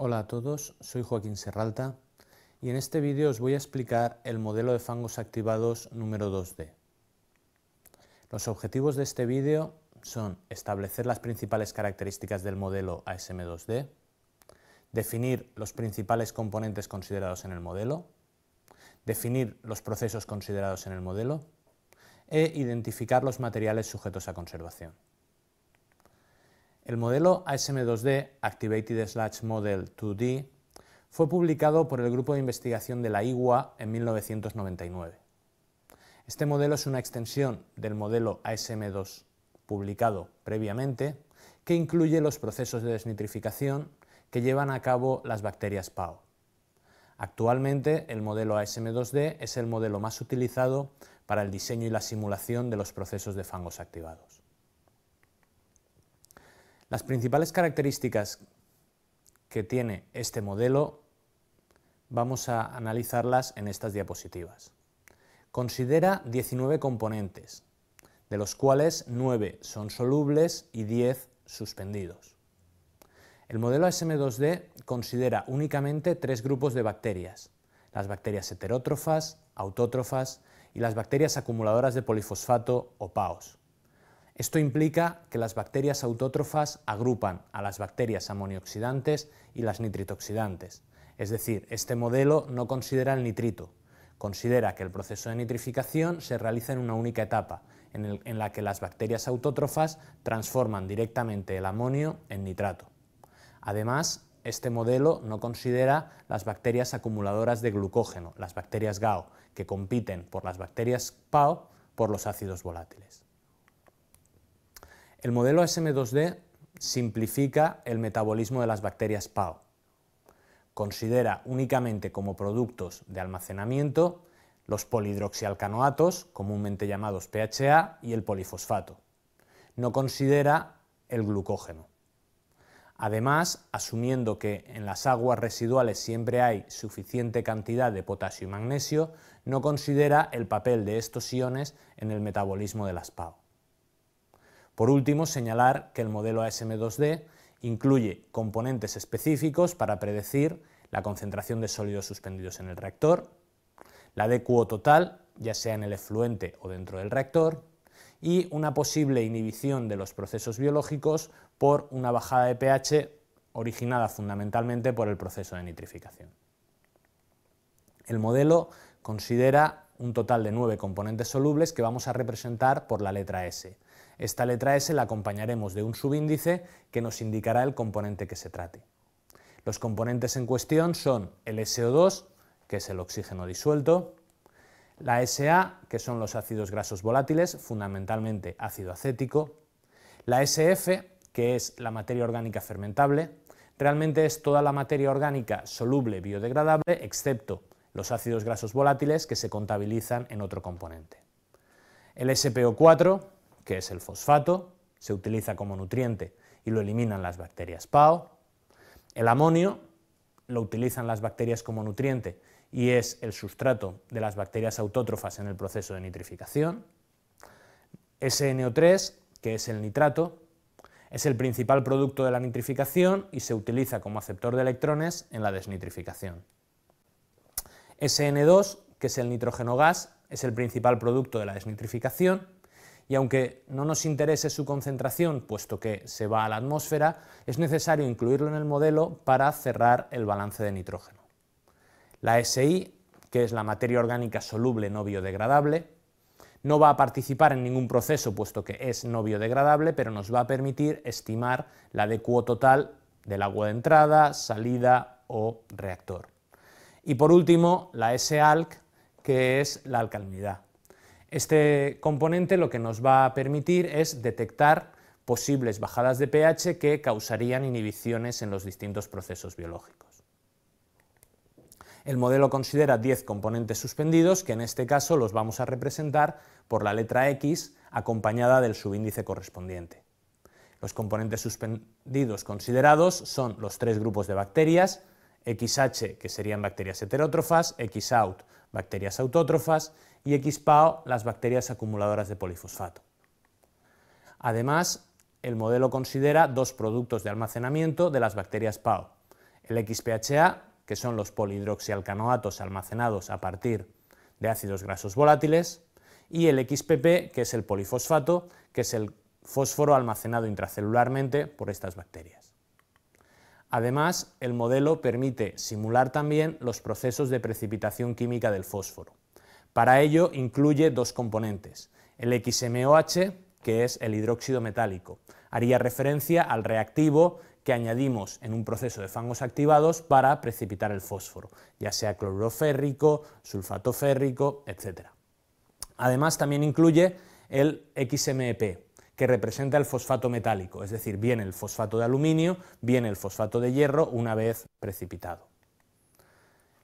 Hola a todos, soy Joaquín Serralta y en este vídeo os voy a explicar el modelo de fangos activados número 2D. Los objetivos de este vídeo son establecer las principales características del modelo ASM2D, definir los principales componentes considerados en el modelo, definir los procesos considerados en el modelo e identificar los materiales sujetos a conservación. El modelo ASM2D, Activated Sludge Model 2D, fue publicado por el grupo de investigación de la IGUA en 1999. Este modelo es una extensión del modelo ASM2 publicado previamente, que incluye los procesos de desnitrificación que llevan a cabo las bacterias PAO. Actualmente el modelo ASM2D es el modelo más utilizado para el diseño y la simulación de los procesos de fangos activados. Las principales características que tiene este modelo vamos a analizarlas en estas diapositivas. Considera 19 componentes, de los cuales 9 son solubles y 10 suspendidos. El modelo SM2D considera únicamente tres grupos de bacterias, las bacterias heterótrofas, autótrofas y las bacterias acumuladoras de polifosfato o PAOS. Esto implica que las bacterias autótrofas agrupan a las bacterias amonioxidantes y las nitritoxidantes. Es decir, este modelo no considera el nitrito, considera que el proceso de nitrificación se realiza en una única etapa, en, la que las bacterias autótrofas transforman directamente el amonio en nitrato. Además, este modelo no considera las bacterias acumuladoras de glucógeno, las bacterias GAO, que compiten por las bacterias PAO por los ácidos volátiles. El modelo SM2D simplifica el metabolismo de las bacterias PAO. Considera únicamente como productos de almacenamiento los polihidroxialcanoatos, comúnmente llamados PHA, y el polifosfato. No considera el glucógeno. Además, asumiendo que en las aguas residuales siempre hay suficiente cantidad de potasio y magnesio, no considera el papel de estos iones en el metabolismo de las PAO. Por último, señalar que el modelo ASM2D incluye componentes específicos para predecir la concentración de sólidos suspendidos en el reactor, la DQO total, ya sea en el efluente o dentro del reactor, y una posible inhibición de los procesos biológicos por una bajada de pH originada fundamentalmente por el proceso de nitrificación. El modelo considera un total de nueve componentes solubles que vamos a representar por la letra S, esta letra S la acompañaremos de un subíndice que nos indicará el componente que se trate. Los componentes en cuestión son el SO2, que es el oxígeno disuelto, la SA, que son los ácidos grasos volátiles, fundamentalmente ácido acético, la SF, que es la materia orgánica fermentable, realmente es toda la materia orgánica soluble biodegradable, excepto los ácidos grasos volátiles que se contabilizan en otro componente. El SPO4, que es el fosfato, se utiliza como nutriente y lo eliminan las bacterias PAO. El amonio lo utilizan las bacterias como nutriente y es el sustrato de las bacterias autótrofas en el proceso de nitrificación. SNO3, que es el nitrato, es el principal producto de la nitrificación y se utiliza como aceptor de electrones en la desnitrificación. SN2, que es el nitrógeno gas, es el principal producto de la desnitrificación y aunque no nos interese su concentración, puesto que se va a la atmósfera, es necesario incluirlo en el modelo para cerrar el balance de nitrógeno. La SI, que es la materia orgánica soluble no biodegradable, no va a participar en ningún proceso, puesto que es no biodegradable, pero nos va a permitir estimar la DQO total del agua de entrada, salida o reactor. Y por último, la s que es la alcalinidad. Este componente lo que nos va a permitir es detectar posibles bajadas de pH que causarían inhibiciones en los distintos procesos biológicos. El modelo considera 10 componentes suspendidos, que en este caso los vamos a representar por la letra X acompañada del subíndice correspondiente. Los componentes suspendidos considerados son los tres grupos de bacterias, XH, que serían bacterias heterótrofas, XOUT, bacterias autótrofas, y XPAO las bacterias acumuladoras de polifosfato. Además, el modelo considera dos productos de almacenamiento de las bacterias PAO, el XPHA, que son los polihidroxialcanoatos almacenados a partir de ácidos grasos volátiles, y el XPP, que es el polifosfato, que es el fósforo almacenado intracelularmente por estas bacterias. Además, el modelo permite simular también los procesos de precipitación química del fósforo. Para ello incluye dos componentes, el XMOH, que es el hidróxido metálico. Haría referencia al reactivo que añadimos en un proceso de fangos activados para precipitar el fósforo, ya sea cloruro férrico, sulfato férrico, etc. Además, también incluye el XMEP, que representa el fosfato metálico, es decir, bien el fosfato de aluminio, viene el fosfato de hierro una vez precipitado.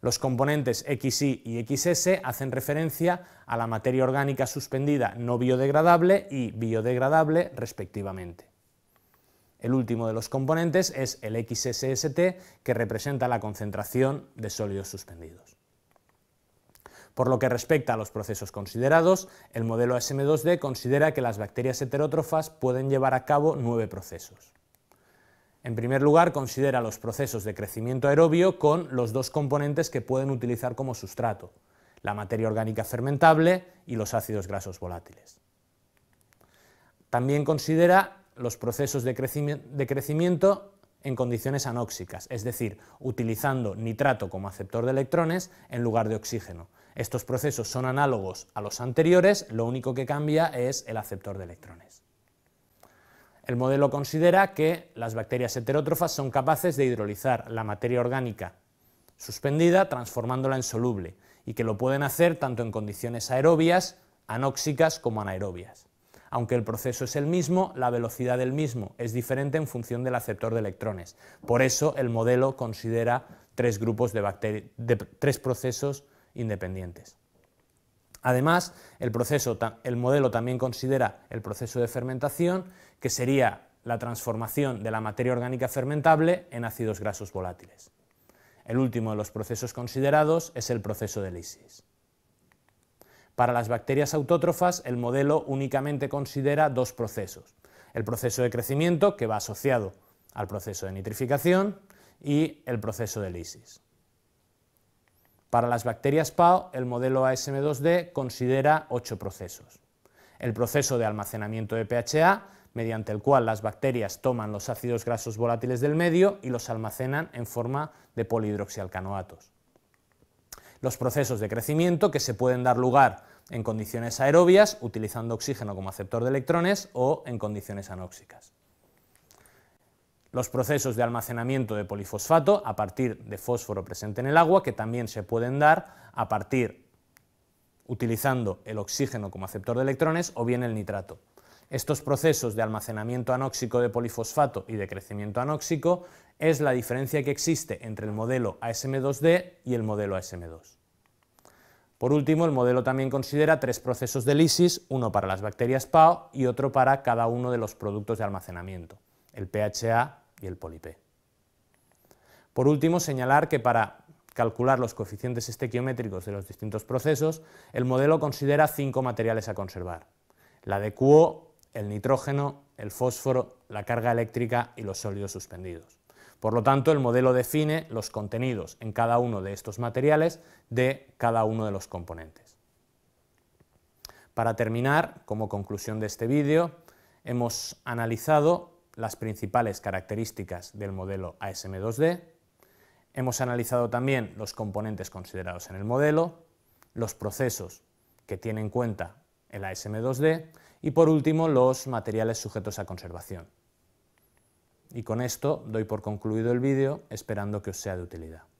Los componentes XY y XS hacen referencia a la materia orgánica suspendida no biodegradable y biodegradable respectivamente. El último de los componentes es el XSST, que representa la concentración de sólidos suspendidos. Por lo que respecta a los procesos considerados, el modelo SM2D considera que las bacterias heterótrofas pueden llevar a cabo nueve procesos. En primer lugar, considera los procesos de crecimiento aerobio con los dos componentes que pueden utilizar como sustrato, la materia orgánica fermentable y los ácidos grasos volátiles. También considera los procesos de, de crecimiento en condiciones anóxicas, es decir, utilizando nitrato como aceptor de electrones en lugar de oxígeno. Estos procesos son análogos a los anteriores, lo único que cambia es el aceptor de electrones. El modelo considera que las bacterias heterótrofas son capaces de hidrolizar la materia orgánica suspendida transformándola en soluble y que lo pueden hacer tanto en condiciones aerobias, anóxicas como anaerobias. Aunque el proceso es el mismo, la velocidad del mismo es diferente en función del aceptor de electrones. Por eso el modelo considera tres grupos tres procesos independientes. Además, el, modelo también considera el proceso de fermentación, que sería la transformación de la materia orgánica fermentable en ácidos grasos volátiles. El último de los procesos considerados es el proceso de lisis. Para las bacterias autótrofas, el modelo únicamente considera dos procesos. El proceso de crecimiento, que va asociado al proceso de nitrificación, y el proceso de lisis. Para las bacterias PAO, el modelo ASM2D considera ocho procesos. El proceso de almacenamiento de PHA, mediante el cual las bacterias toman los ácidos grasos volátiles del medio y los almacenan en forma de polihidroxialcanoatos. Los procesos de crecimiento que se pueden dar lugar en condiciones aerobias, utilizando oxígeno como aceptor de electrones o en condiciones anóxicas los procesos de almacenamiento de polifosfato a partir de fósforo presente en el agua, que también se pueden dar a partir utilizando el oxígeno como aceptor de electrones o bien el nitrato. Estos procesos de almacenamiento anóxico de polifosfato y de crecimiento anóxico es la diferencia que existe entre el modelo ASM2D y el modelo ASM2. Por último, el modelo también considera tres procesos de lisis, uno para las bacterias PAO y otro para cada uno de los productos de almacenamiento, el PHA, y el polipé. Por último, señalar que para calcular los coeficientes estequiométricos de los distintos procesos, el modelo considera cinco materiales a conservar, la de QO, el nitrógeno, el fósforo, la carga eléctrica y los sólidos suspendidos. Por lo tanto, el modelo define los contenidos en cada uno de estos materiales de cada uno de los componentes. Para terminar, como conclusión de este vídeo, hemos analizado las principales características del modelo ASM2D, hemos analizado también los componentes considerados en el modelo, los procesos que tiene en cuenta el ASM2D y por último los materiales sujetos a conservación. Y con esto doy por concluido el vídeo esperando que os sea de utilidad.